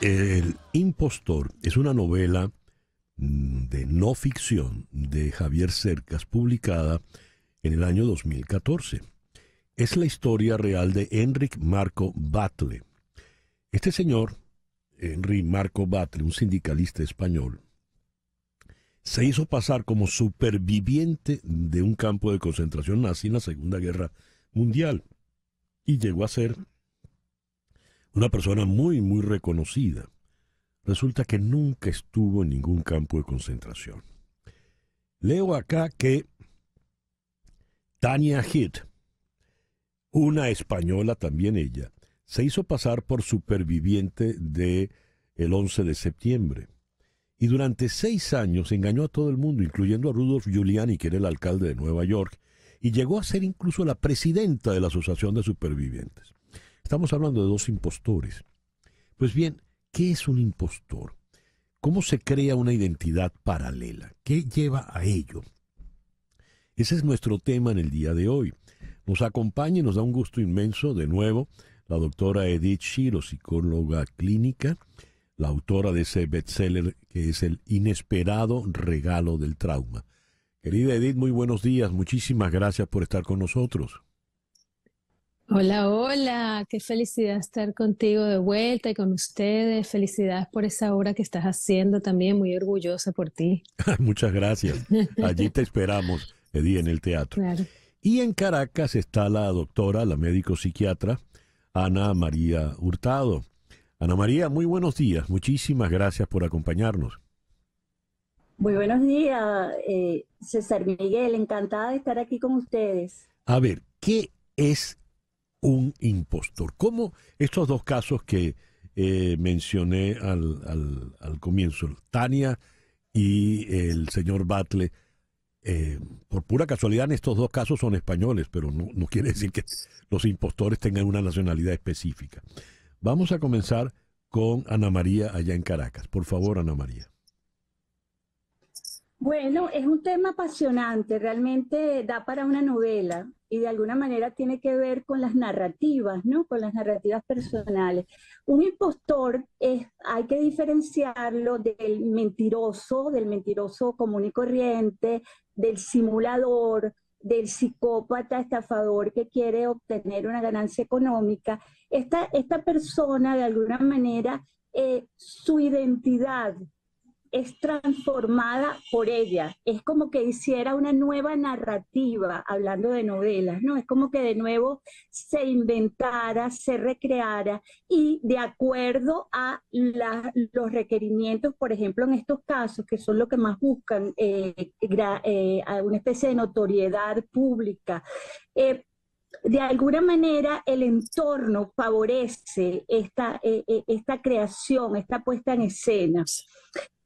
El impostor es una novela mm, de no ficción de Javier Cercas publicada en el año 2014. Es la historia real de Enric Marco Batle. Este señor, Enric Marco Batle, un sindicalista español, se hizo pasar como superviviente de un campo de concentración nazi en la Segunda Guerra Mundial y llegó a ser una persona muy, muy reconocida, resulta que nunca estuvo en ningún campo de concentración. Leo acá que Tania Hitt, una española también ella, se hizo pasar por superviviente de el 11 de septiembre y durante seis años engañó a todo el mundo, incluyendo a Rudolf Giuliani, que era el alcalde de Nueva York, y llegó a ser incluso la presidenta de la Asociación de Supervivientes. Estamos hablando de dos impostores. Pues bien, ¿qué es un impostor? ¿Cómo se crea una identidad paralela? ¿Qué lleva a ello? Ese es nuestro tema en el día de hoy. Nos acompaña y nos da un gusto inmenso, de nuevo, la doctora Edith Shiro, psicóloga clínica, la autora de ese bestseller que es El inesperado regalo del trauma. Querida Edith, muy buenos días. Muchísimas gracias por estar con nosotros. Hola, hola, qué felicidad estar contigo de vuelta y con ustedes. Felicidades por esa obra que estás haciendo también, muy orgullosa por ti. Muchas gracias. Allí te esperamos, Edí en el teatro. Y en Caracas está la doctora, la médico psiquiatra, Ana María Hurtado. Ana María, muy buenos días. Muchísimas gracias por acompañarnos. Muy buenos días, eh, César Miguel. Encantada de estar aquí con ustedes. A ver, ¿qué es un impostor. como estos dos casos que eh, mencioné al, al, comienzo, Tania y el señor Batle, eh, por pura casualidad en estos dos casos son españoles, pero no, no quiere decir que los impostores tengan una nacionalidad específica. Vamos a comenzar con Ana María allá en Caracas. Por favor, Ana María. Bueno, es un tema apasionante, realmente da para una novela y de alguna manera tiene que ver con las narrativas, ¿no? Con las narrativas personales. Un impostor es, hay que diferenciarlo del mentiroso, del mentiroso común y corriente, del simulador, del psicópata estafador que quiere obtener una ganancia económica. Esta, esta persona, de alguna manera, eh, su identidad es transformada por ella. Es como que hiciera una nueva narrativa, hablando de novelas, ¿no? Es como que de nuevo se inventara, se recreara y de acuerdo a los requerimientos, por ejemplo, en estos casos, que son lo que más buscan, eh, eh, una especie de notoriedad pública. Eh, de alguna manera el entorno favorece esta, esta creación, esta puesta en escena.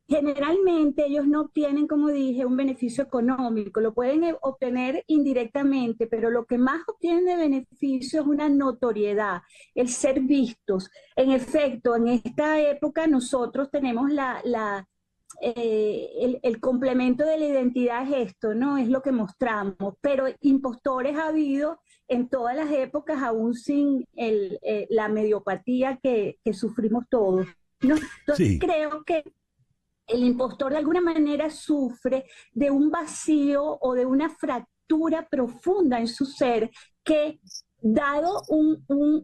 Generalmente ellos no obtienen, como dije, un beneficio económico, lo pueden eh, obtener indirectamente, pero lo que más obtienen de beneficio es una notoriedad, el ser vistos. En efecto, en esta época nosotros tenemos la, eh, el, complemento de la identidad es esto, ¿no? Es lo que mostramos, pero impostores ha habido en todas las épocas, aún sin el, eh, la mediopatía que, sufrimos todos, ¿no? Entonces creo que el impostor de alguna manera sufre de un vacío o de una fractura profunda en su ser que dado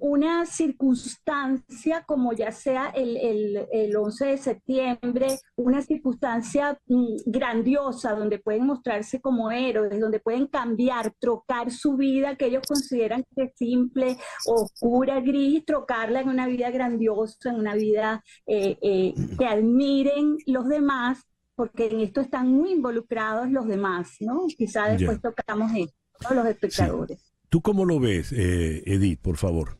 una circunstancia como ya sea el, 11 de septiembre, una circunstancia mm, grandiosa donde pueden mostrarse como héroes, donde pueden cambiar, trocar su vida que ellos consideran que es simple, oscura, gris, trocarla en una vida grandiosa, en una vida eh, eh, que admiren los demás, porque en esto están muy involucrados los demás, ¿no? Quizá después tocamos esto, los espectadores. ¿Tú cómo lo ves, eh, Edith, por favor?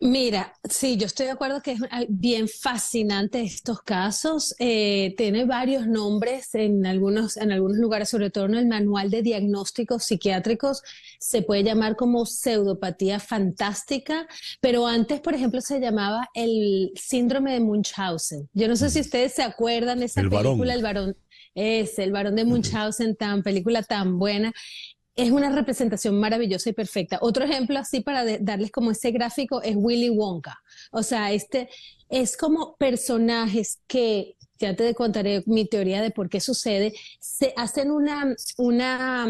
Mira, sí, yo estoy de acuerdo que es bien fascinante estos casos. Eh, tiene varios nombres en algunos, en algunos lugares, sobre todo en el manual de diagnósticos psiquiátricos, se puede llamar como pseudopatía fantástica, pero antes, por ejemplo, se llamaba el síndrome de Munchausen. Yo no sé si mm. ustedes se acuerdan de esa película, El varón. Es el varón de Munchausen, tan película tan buena es una representación maravillosa y perfecta. Otro ejemplo así para darles como ese gráfico es Willy Wonka. O sea, este es como personajes que, ya te contaré mi teoría de por qué sucede, se hacen una, una,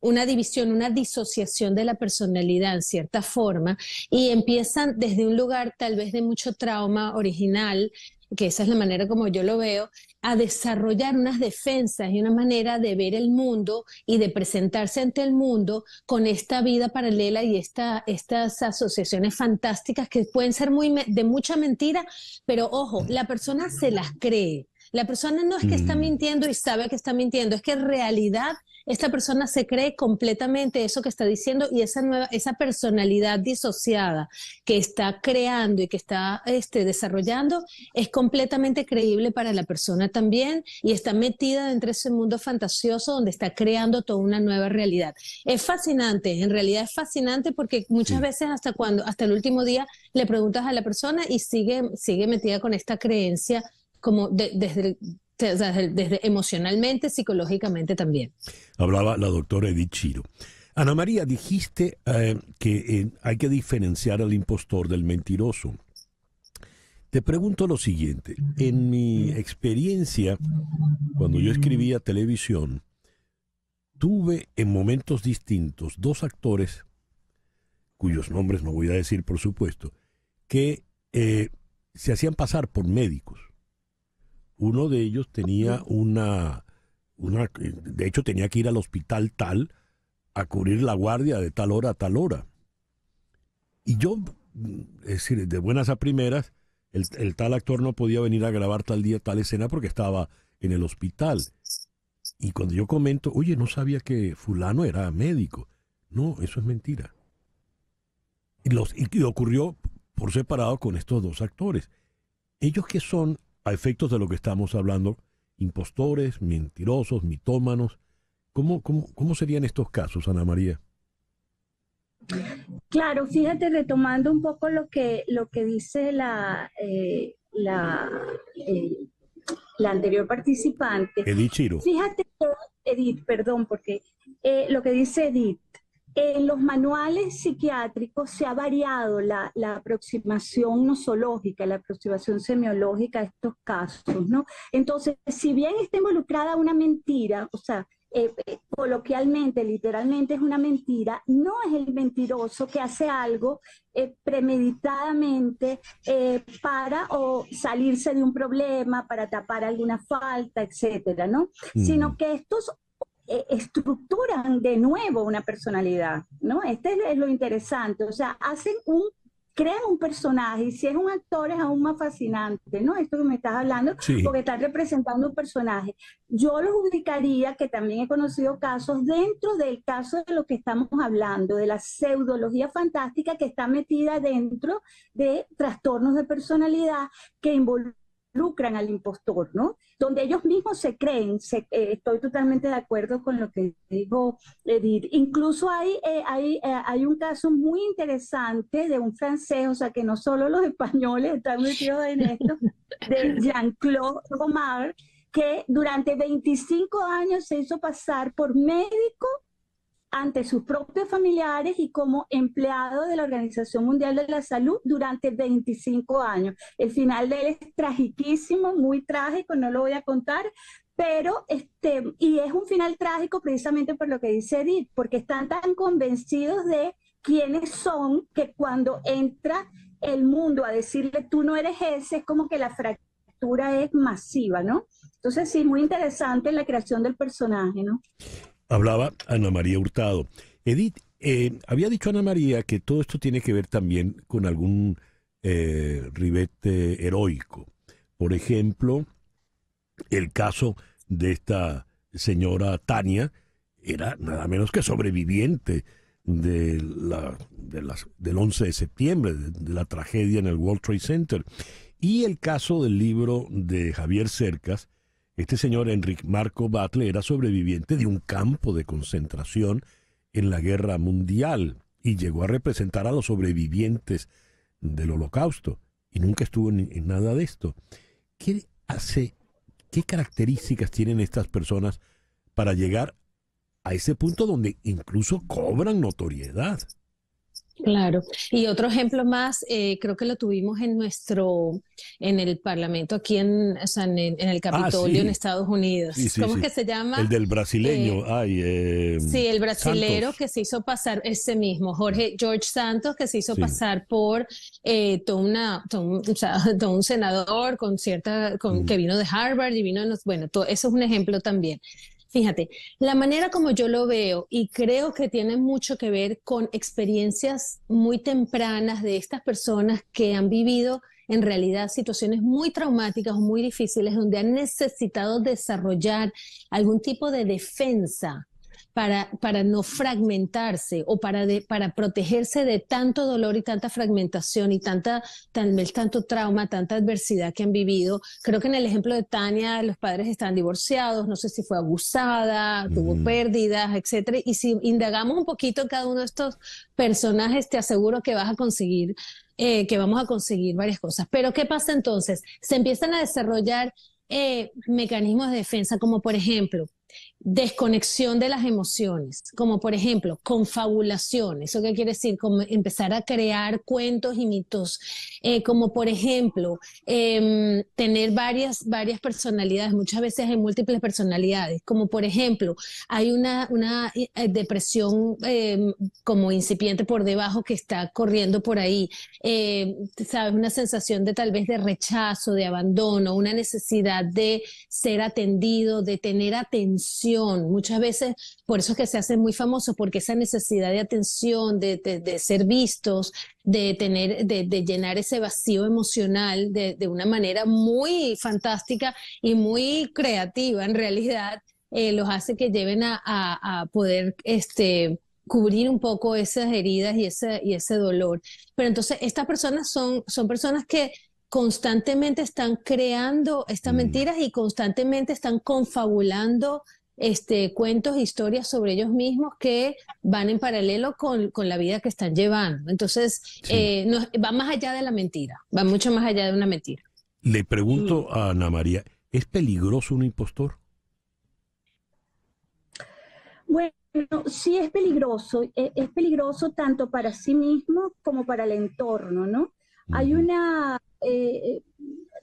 una división, una disociación de la personalidad en cierta forma y empiezan desde un lugar tal vez de mucho trauma original, que esa es la manera como yo lo veo, a desarrollar unas defensas y una manera de ver el mundo y de presentarse ante el mundo con esta vida paralela y esta, estas asociaciones fantásticas que pueden ser muy de mucha mentira, pero ojo, la persona se las cree. La persona no es que está mm. mintiendo y sabe que está mintiendo, es que en realidad esta persona se cree completamente eso que está diciendo y esa nueva, esa personalidad disociada que está creando y que está este, desarrollando es completamente creíble para la persona también y está metida dentro de ese mundo fantasioso donde está creando toda una nueva realidad. Es fascinante, en realidad es fascinante porque muchas veces hasta cuando, hasta el último día le preguntas a la persona y sigue, sigue metida con esta creencia como desde desde, desde emocionalmente, psicológicamente también. Hablaba la doctora Edith Chiro. Ana María, dijiste eh, que eh, hay que diferenciar al impostor del mentiroso. Te pregunto lo siguiente, en mi experiencia, cuando yo escribía televisión, tuve en momentos distintos dos actores, cuyos nombres no voy a decir por supuesto, que eh, se hacían pasar por médicos uno de ellos tenía una, de hecho tenía que ir al hospital tal a cubrir la guardia de tal hora a tal hora. Y yo, es decir, de buenas a primeras, el, tal actor no podía venir a grabar tal día tal escena porque estaba en el hospital. Y cuando yo comento, oye, no sabía que fulano era médico. No, eso es mentira. Y, los, y ocurrió por separado con estos dos actores. Ellos que son a efectos de lo que estamos hablando, impostores, mentirosos, mitómanos. ¿Cómo, cómo, serían estos casos, Ana María? Claro, fíjate, retomando un poco lo que, lo que dice la, eh, eh, la, anterior participante. Edith Chiro. Fíjate, Edith, perdón, porque eh, lo que dice Edith, en los manuales psiquiátricos se ha variado la, aproximación nosológica, la aproximación semiológica a estos casos, ¿no? Entonces, si bien está involucrada una mentira, o sea, eh, eh, coloquialmente, literalmente es una mentira, no es el mentiroso que hace algo eh, premeditadamente para o salirse de un problema, para tapar alguna falta, etcétera, ¿no? Mm. Sino que estos estructuras de nuevo una personalidad, ¿no? Este es lo interesante, o sea, hacen un, crean un personaje, y si es un actor es aún más fascinante, ¿no? Esto que me estás hablando, porque está representando un personaje. Yo los ubicaría, que también he conocido casos, dentro del caso de lo que estamos hablando, de la pseudología fantástica que está metida dentro de trastornos de personalidad que involucran lucran al impostor, ¿no? Donde ellos mismos se creen, eh, estoy totalmente de acuerdo con lo que digo Edith. Incluso hay, eh, hay, eh, hay un caso muy interesante de un francés, o sea que no solo los españoles están metidos en esto, de Jean-Claude Romar, que durante 25 años se hizo pasar por médico ante sus propios familiares y como empleado de la Organización Mundial de la Salud durante 25 años. El final de él es tragiquísimo, muy trágico, no lo voy a contar, pero este, y es un final trágico precisamente por lo que dice Edith, porque están tan convencidos de quiénes son que cuando entra el mundo a decirle tú no eres ese, es como que la fractura es masiva, ¿no? Entonces sí, muy interesante la creación del personaje, ¿no? hablaba Ana María Hurtado. Edith, eh, había dicho Ana María que todo esto tiene que ver también con algún eh, ribete heroico. Por ejemplo, el caso de esta señora Tania era nada menos que sobreviviente de la, del 11 de septiembre, de, la tragedia en el World Trade Center. Y el caso del libro de Javier Cercas, este señor, Enrique Marco Batle, era sobreviviente de un campo de concentración en la Guerra Mundial y llegó a representar a los sobrevivientes del Holocausto y nunca estuvo en, nada de esto. ¿Qué hace, qué características tienen estas personas para llegar a ese punto donde incluso cobran notoriedad? Claro. Y otro ejemplo más, eh, creo que lo tuvimos en nuestro, en el Parlamento aquí en, o en, el, ah, Capitolio en Estados Unidos. ¿Cómo es que se llama? El del brasileño. Eh, Ay, eh, sí, el brasilero que se hizo pasar, ese mismo, Jorge George Santos, que se hizo pasar por eh, todo, una, un, senador con cierta, con, que vino de Harvard y vino, bueno, eso es un ejemplo también. Fíjate, la manera como yo lo veo y creo que tiene mucho que ver con experiencias muy tempranas de estas personas que han vivido en realidad situaciones muy traumáticas o muy difíciles donde han necesitado desarrollar algún tipo de defensa para, no fragmentarse o para, para protegerse de tanto dolor y tanta fragmentación y tanta, tanto trauma, tanta adversidad que han vivido. Creo que en el ejemplo de Tania, los padres están divorciados, no sé si fue abusada, tuvo pérdidas, etc. Y si indagamos un poquito cada uno de estos personajes, te aseguro que vas a conseguir, eh, que vamos a conseguir varias cosas. Pero ¿qué pasa entonces? Se empiezan a desarrollar eh, mecanismos de defensa, como por ejemplo, desconexión de las emociones, como por ejemplo confabulación, ¿eso qué quiere decir? Como empezar a crear cuentos y mitos, eh, como por ejemplo em, tener varias, varias personalidades, muchas veces hay múltiples personalidades, como por ejemplo hay una, eh, depresión em, como incipiente por debajo que está corriendo por ahí, em, ¿sabes? Una sensación de tal vez de rechazo, de abandono, una necesidad de ser atendido, de tener atención Muchas veces, por eso es que se hacen muy famosos, porque esa necesidad de atención, de, ser vistos, de tener, de, llenar ese vacío emocional de, una manera muy fantástica y muy creativa en realidad, eh, los hace que lleven a, poder este, cubrir un poco esas heridas y ese, dolor. Pero entonces estas personas son personas que constantemente están creando estas mm. mentiras y constantemente están confabulando este, cuentos, historias sobre ellos mismos que van en paralelo con, la vida que están llevando. Entonces, eh, va más allá de la mentira, va mucho más allá de una mentira. Le pregunto a Ana María, ¿es peligroso un impostor? Bueno, sí es peligroso, e, es peligroso tanto para sí mismo como para el entorno, ¿no? Hay una, eh,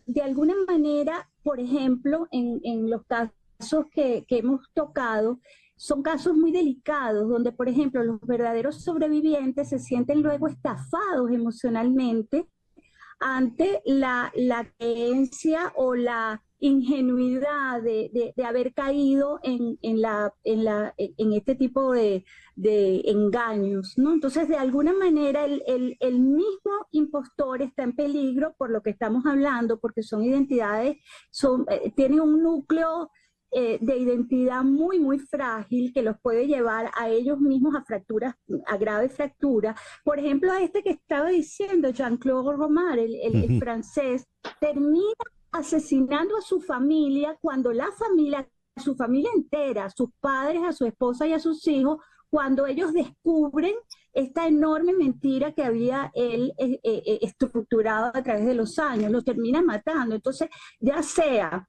de alguna manera, por ejemplo, en, los casos que, hemos tocado, son casos muy delicados, donde, por ejemplo, los verdaderos sobrevivientes se sienten luego estafados emocionalmente ante la, la creencia o la ingenuidad de, haber caído en, la, en, la, en este tipo de, engaños, ¿no? Entonces, de alguna manera, el, el, mismo impostor está en peligro por lo que estamos hablando, porque son identidades, son, eh, tienen un núcleo eh, de identidad muy, muy frágil que los puede llevar a ellos mismos a fracturas, a graves fracturas. Por ejemplo, este que estaba diciendo, Jean-Claude Romar, el francés, termina asesinando a su familia cuando la familia, su familia entera, sus padres, a su esposa y a sus hijos, cuando ellos descubren esta enorme mentira que había él eh, eh, eh, estructurado a través de los años, los termina matando. Entonces, ya sea,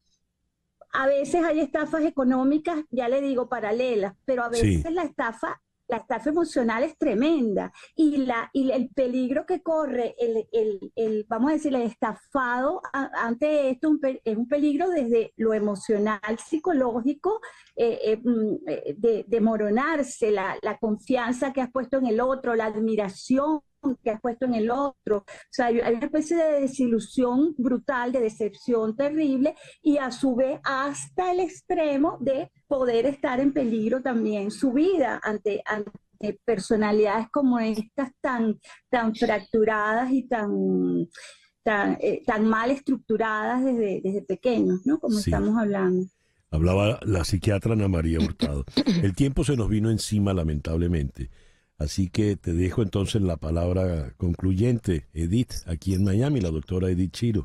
a veces hay estafas económicas, ya le digo, paralelas, pero a veces la estafa la estafa emocional es tremenda y, la, y el peligro que corre el, vamos a decir, el estafado ante esto es un peligro desde lo emocional, psicológico, eh, eh, mm, eh, de, moronarse, la, la confianza que has puesto en el otro, la admiración que has puesto en el otro. O sea, hay una especie de desilusión brutal, de decepción terrible y a su vez hasta el extremo de poder estar en peligro también su vida ante, ante personalidades como estas tan, tan fracturadas y tan, tan, eh, mal estructuradas desde, desde pequeños, ¿no? Como estamos hablando. Hablaba la psiquiatra Ana María Hurtado. El tiempo se nos vino encima, lamentablemente. Así que te dejo entonces la palabra concluyente, Edith, aquí en Miami, la doctora Edith Chiro.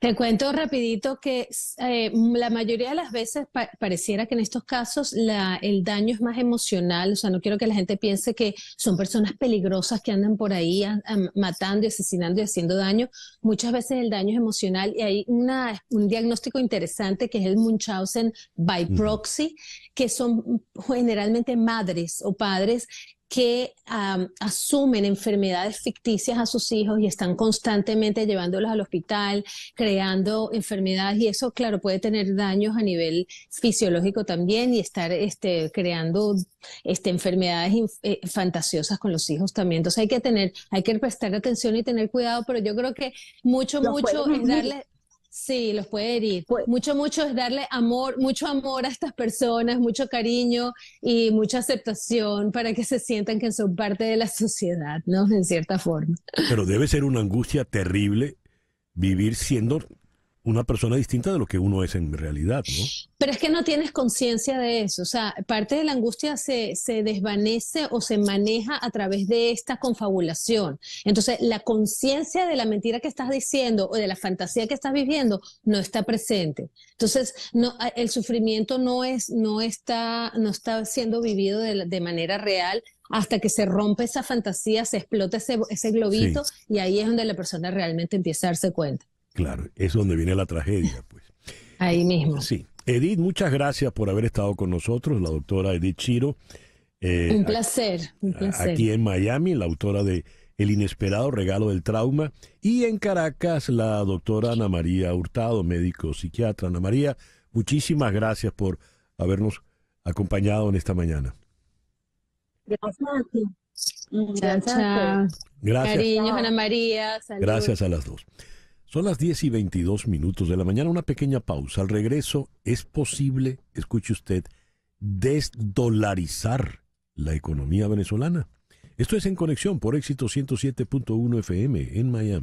Te cuento rapidito que eh, la mayoría de las veces pareciera que en estos casos la, el daño es más emocional, o sea, no quiero que la gente piense que son personas peligrosas que andan por ahí matando y asesinando y haciendo daño. Muchas veces el daño es emocional y hay un diagnóstico interesante que es el Munchausen by proxy, que son generalmente madres o padres que asumen enfermedades ficticias a sus hijos y están constantemente llevándolos al hospital, creando enfermedades y eso, claro, puede tener daños a nivel fisiológico también y estar este, creando este, enfermedades eh, fantasiosas con los hijos también. Entonces hay que tener, hay que prestar atención y tener cuidado, pero yo creo que mucho, mucho es darle... Sí, los puede herir. Pues mucho, mucho es darle amor, mucho amor a estas personas, mucho cariño y mucha aceptación para que se sientan que son parte de la sociedad, ¿no? En cierta forma. Pero debe ser una angustia terrible vivir siendo una persona distinta de lo que uno es en realidad, Pero es que no tienes conciencia de eso. O sea, parte de la angustia se, desvanece o se maneja a través de esta confabulación. Entonces, la conciencia de la mentira que estás diciendo o de la fantasía que estás viviendo no está presente. Entonces, el sufrimiento no, es, no, está, no está siendo vivido de, manera real hasta que se rompe esa fantasía, se explota ese, globito y ahí es donde la persona realmente empieza a darse cuenta. Claro, es donde viene la tragedia, pues. Ahí eh, mismo. Sí. Edith, muchas gracias por haber estado con nosotros, la doctora Edith Chiro. Eh, un, placer, un placer. Aquí en Miami, la autora de El inesperado regalo del trauma. Y en Caracas, la doctora Ana María Hurtado, médico psiquiatra. Ana María, muchísimas gracias por habernos acompañado en esta mañana. Gracias a ti. Gracias. Gracias. Ana María. Gracias a las dos. Son las 10 y 22 minutos de la mañana, una pequeña pausa. Al regreso, ¿es posible, escuche usted, desdolarizar la economía venezolana? Esto es en conexión por éxito 107.1 FM en Miami.